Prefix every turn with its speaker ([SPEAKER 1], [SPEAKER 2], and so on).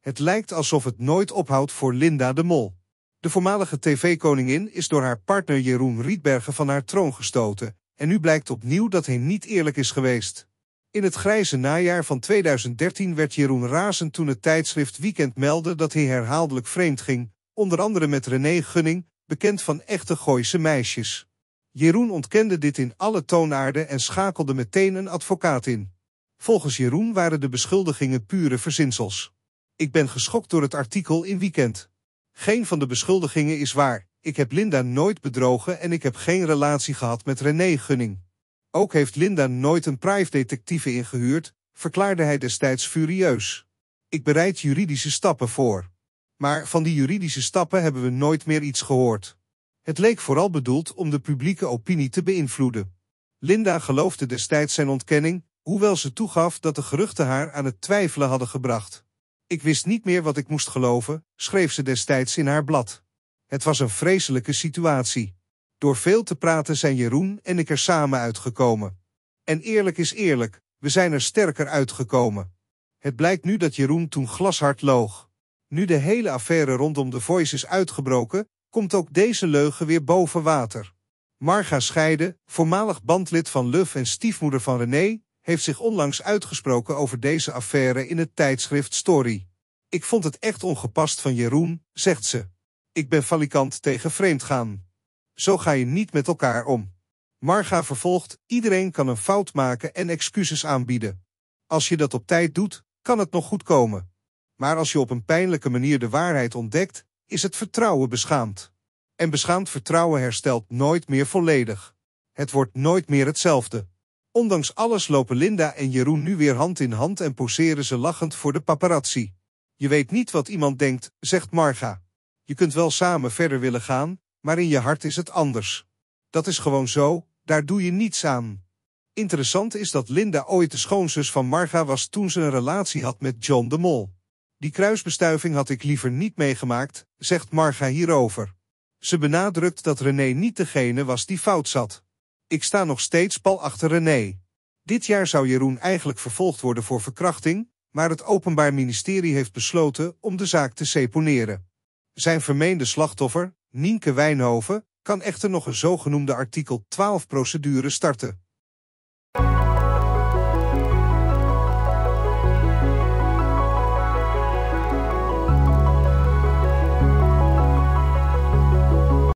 [SPEAKER 1] Het lijkt alsof het nooit ophoudt voor Linda de Mol. De voormalige tv-koningin is door haar partner Jeroen Rietbergen van haar troon gestoten en nu blijkt opnieuw dat hij niet eerlijk is geweest. In het grijze najaar van 2013 werd Jeroen razend toen het tijdschrift Weekend meldde dat hij herhaaldelijk vreemd ging, onder andere met René Gunning, bekend van echte Gooise meisjes. Jeroen ontkende dit in alle toonaarden en schakelde meteen een advocaat in. Volgens Jeroen waren de beschuldigingen pure verzinsels. Ik ben geschokt door het artikel in Weekend. Geen van de beschuldigingen is waar. Ik heb Linda nooit bedrogen en ik heb geen relatie gehad met René Gunning. Ook heeft Linda nooit een private detective ingehuurd, verklaarde hij destijds furieus. Ik bereid juridische stappen voor. Maar van die juridische stappen hebben we nooit meer iets gehoord. Het leek vooral bedoeld om de publieke opinie te beïnvloeden. Linda geloofde destijds zijn ontkenning, hoewel ze toegaf dat de geruchten haar aan het twijfelen hadden gebracht. Ik wist niet meer wat ik moest geloven, schreef ze destijds in haar blad. Het was een vreselijke situatie. Door veel te praten zijn Jeroen en ik er samen uitgekomen. En eerlijk is eerlijk, we zijn er sterker uitgekomen. Het blijkt nu dat Jeroen toen glashard loog. Nu de hele affaire rondom de Voice is uitgebroken, komt ook deze leugen weer boven water. Marga Scheide, voormalig bandlid van Luf en stiefmoeder van René, heeft zich onlangs uitgesproken over deze affaire in het tijdschrift Story. Ik vond het echt ongepast van Jeroen, zegt ze. Ik ben falikant tegen vreemd gaan. Zo ga je niet met elkaar om. Marga vervolgt, iedereen kan een fout maken en excuses aanbieden. Als je dat op tijd doet, kan het nog goed komen. Maar als je op een pijnlijke manier de waarheid ontdekt, is het vertrouwen beschaamd. En beschaamd vertrouwen herstelt nooit meer volledig. Het wordt nooit meer hetzelfde. Ondanks alles lopen Linda en Jeroen nu weer hand in hand en poseren ze lachend voor de paparazzi. Je weet niet wat iemand denkt, zegt Marga. Je kunt wel samen verder willen gaan, maar in je hart is het anders. Dat is gewoon zo, daar doe je niets aan. Interessant is dat Linda ooit de schoonzus van Marga was toen ze een relatie had met John de Mol. Die kruisbestuiving had ik liever niet meegemaakt, zegt Marga hierover. Ze benadrukt dat René niet degene was die fout zat. Ik sta nog steeds pal achter René. Dit jaar zou Jeroen eigenlijk vervolgd worden voor verkrachting, maar het Openbaar Ministerie heeft besloten om de zaak te seponeren. Zijn vermeende slachtoffer, Nienke Wijnhoven, kan echter nog een zogenoemde artikel 12 procedure starten.